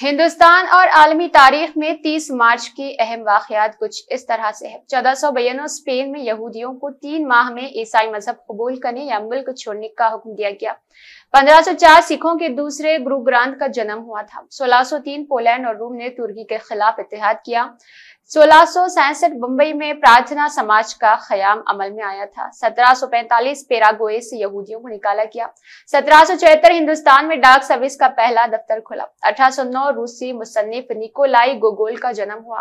हिंदुस्तान और आलमी तारीख में 30 मार्च की अहम वाकयात कुछ इस तरह से है चौदह सौ स्पेन में यहूदियों को तीन माह में ईसाई मजहब कबूल करने या मुल्क छोड़ने का हुक्म दिया गया 1504 सिखों के दूसरे गुरु ग्रंथ का जन्म हुआ था 1603 पोलैंड और रूम ने तुर्की के खिलाफ इतिहाद किया सोलह बम्बई में प्रार्थना समाज का खयाम अमल में आया था 1745 पेरागोए से यहूदियों को निकाला गया 1774 हिंदुस्तान में डाक सर्विस का पहला दफ्तर खुला 1809 रूसी मुसन्फ निकोलाई गोगोल का जन्म हुआ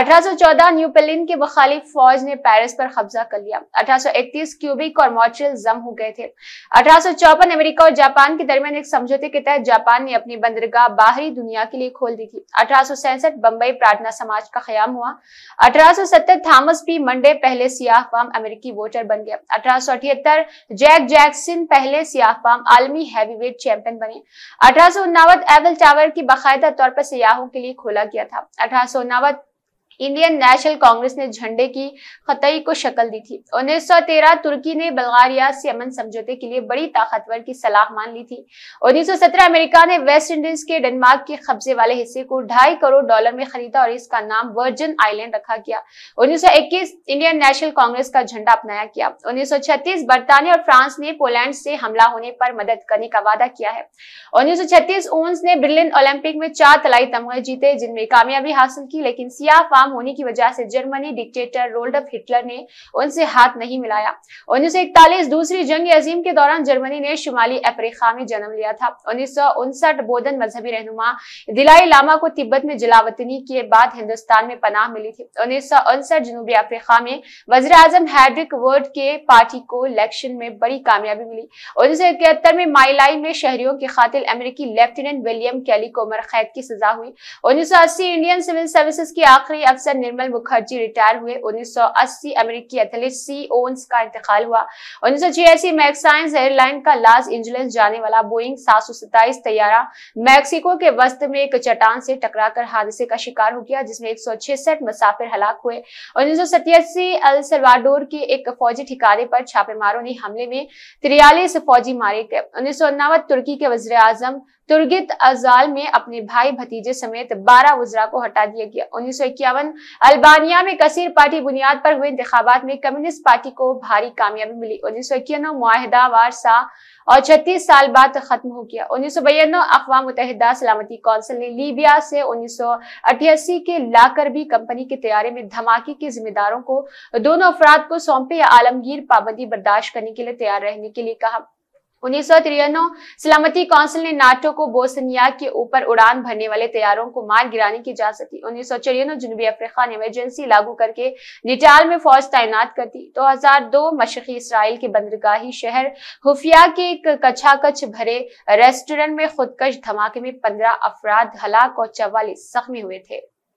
1814 न्यूपेलिन के बखालिफ फौज ने पेरिस पर कब्जा कर लिया 1831 क्यूबिक और मॉट्रियल जम हो गए थे अठारह अमेरिका और जापान के दरमियान एक समझौते के तहत जापान ने अपनी बंदरगाह बाहरी दुनिया के लिए खोल दी थी अठारह बम्बई प्रार्थना समाज का खयाम हुआ अठारह थॉमस पी मंडे पहले सियाह फार्म अमेरिकी वोटर बन गया अठारह जैक जैक्सन पहले सियाह फार्म आलमी हैवीवेट चैंपियन बने अठारह एवल टावर की बाकायदा तौर पर सियाहों के लिए खोला गया था अठारह इंडियन नेशनल कांग्रेस ने झंडे की खतई को शक्ल दी थी 1913 तुर्की ने बल्गारिया से अमन समझौते के लिए बड़ी ताकतवर की सलाह मान ली थी 1917 अमेरिका ने वेस्ट इंडीज के डेनमार्क के कब्जे वाले हिस्से को ढाई करोड़ डॉलर में खरीदा और इसका नाम वर्जन आईलैंड रखा गया इक्कीस इंडियन नेशनल कांग्रेस का झंडा अपनाया गया छत्तीस बर्तानिया और फ्रांस ने पोलैंड से हमला होने पर मदद करने का वादा किया है छत्तीस ओन्स ने ब्रिलियन ओलंपिक में चार तलाई तमगे जीते जिनमें कामयाबी हासिल की लेकिन सिया फार्म होने की वजह से जर्मनी डिक्टेटर रोल्डफ हिटलर ने उनसे हाथ नहीं मिलाया उन्नीस दूसरी जंग अजीम के दौरान जर्मनी ने शुमाली अफ्रीका में जन्म लिया था उन्नीस बोधन मजहबी रहनुमा दिलाई लामा को तिब्बत में जलावतनी के बाद हिंदुस्तान में पनाह मिली थी उन्नीस जनूबी अफ्रीका में वजर आजम हैड्रिक वर्ड के पार्टी को इलेक्शन में बड़ी कामयाबी मिली उन्नीस में माइलाई में शहरियों की खातिर अमेरिकी लेफ्टिनेंट विलियम कैली को उमर कैद की सजा हुई उन्नीस इंडियन सिविल सर्विसेज की आखिरी अफसर निर्मल मुखर्जी रिटायर हुए 1980 अमेरिकी एथलीट सी ओन्स का इंतकाल हुआ उन्नीस में मैक्साइंस एयरलाइन का लॉस एंजलिस जाने वाला बोइंग सात तैयारा मैक्सिको के वस्त में एक चट्टान से टकराकर हादसे का शिकार हो गया जिसमें एक मुसाफिर हलाक हुए उन्नीस अल सलवाडोर के एक फौजी ठिकाने पर छापेमारों ने हमले में तिरयालीस फौजी मारे गए उन्नीस तुर्की के वजर आजम तुर्गित अजाल में अपने भाई भतीजे समेत 12 वजरा को हटा दिया गया उन्नीस अल्बानिया में कसीर पार्टी बुनियाद पर हुए इंतबात में कम्युनिस्ट पार्टी को भारी कामयाबी मिली उन्नीस सौ इक्यानवे माहिदा वारसा और छत्तीस साल बाद खत्म हो गया उन्नीस सौ बयानवे अकवा मुतहदा सलामती कौंसिल ने लीबिया से उन्नीस सौ अठासी के लाकरबी कंपनी के तैयारे में धमाके के जिम्मेदारों को दोनों अफराद को सौंपे या आलमगीर पाबंदी बर्दाश्त करने के लिए तैयार रहने के लिए कहा उन्नीस सलामती काउंसिल ने नाटो को बोसनिया के ऊपर उड़ान भरने वाले तैयारों को मार गिराने की इजाजत दी उन्नीस सौ जनूबी अफ्रीका ने इमरजेंसी लागू करके निटाल में फौज तैनात कर दी दो हजार दो मशी इसराइल के बंदरगाही शहर खुफिया के एक कछाकछ भरे रेस्टोरेंट में खुदकश धमाके में पंद्रह अफराद हलाक और चवालीस जख्मी हुए थे